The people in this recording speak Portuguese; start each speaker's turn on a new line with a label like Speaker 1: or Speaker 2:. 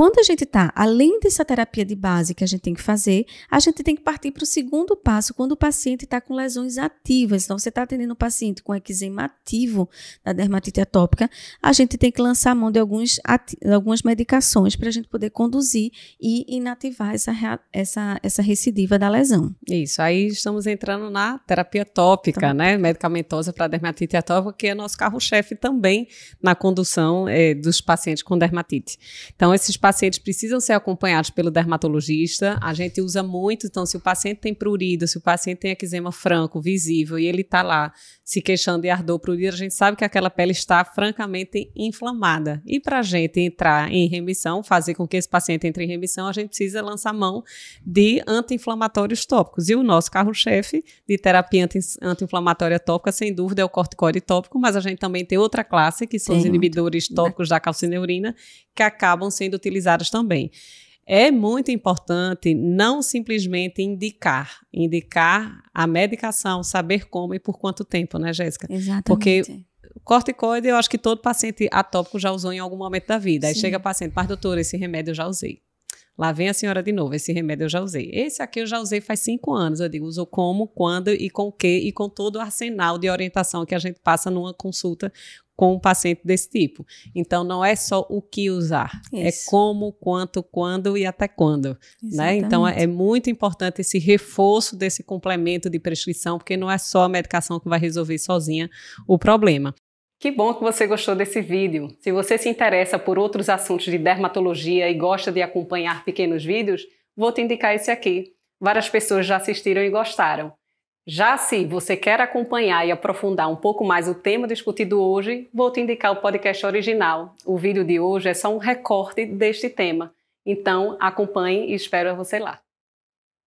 Speaker 1: quando a gente está além dessa terapia de base que a gente tem que fazer, a gente tem que partir para o segundo passo, quando o paciente está com lesões ativas. Então, você está atendendo um paciente com eczema ativo da dermatite atópica, a gente tem que lançar a mão de alguns, algumas medicações para a gente poder conduzir e inativar essa, essa, essa recidiva da lesão.
Speaker 2: Isso, aí estamos entrando na terapia tópica, então, né? Medicamentosa para dermatite atópica, que é nosso carro-chefe também na condução é, dos pacientes com dermatite. Então, esses pacientes pacientes precisam ser acompanhados pelo dermatologista. A gente usa muito, então, se o paciente tem prurido, se o paciente tem eczema franco, visível, e ele está lá se queixando de ardor prurido, a gente sabe que aquela pele está francamente inflamada. E para a gente entrar em remissão, fazer com que esse paciente entre em remissão, a gente precisa lançar mão de anti-inflamatórios tópicos. E o nosso carro-chefe de terapia anti-inflamatória tópica, sem dúvida, é o corticoide tópico, mas a gente também tem outra classe, que são os inibidores né? tópicos da calcineurina, que acabam sendo utilizados utilizadas também. É muito importante não simplesmente indicar, indicar a medicação, saber como e por quanto tempo, né, Jéssica? Exatamente. Porque é. corticoide, eu acho que todo paciente atópico já usou em algum momento da vida. Sim. Aí chega o paciente, mas doutora, esse remédio eu já usei. Lá vem a senhora de novo, esse remédio eu já usei. Esse aqui eu já usei faz cinco anos. Eu digo, usou como, quando e com o que e com todo o arsenal de orientação que a gente passa numa consulta com um paciente desse tipo. Então, não é só o que usar, é Isso. é como, quanto, quando e até quando.
Speaker 1: Né? Então, é, é
Speaker 2: muito importante esse reforço desse complemento de prescrição, porque não é só a medicação que vai resolver sozinha o problema. Que bom que você gostou desse vídeo. Se você se interessa por outros assuntos de dermatologia e gosta de acompanhar pequenos vídeos, vou te indicar esse aqui. Várias pessoas já assistiram e gostaram. Já se você quer acompanhar e aprofundar um pouco mais o tema discutido hoje, vou te indicar o podcast original. O vídeo de hoje é só um recorte deste tema. Então, acompanhe e espero você lá.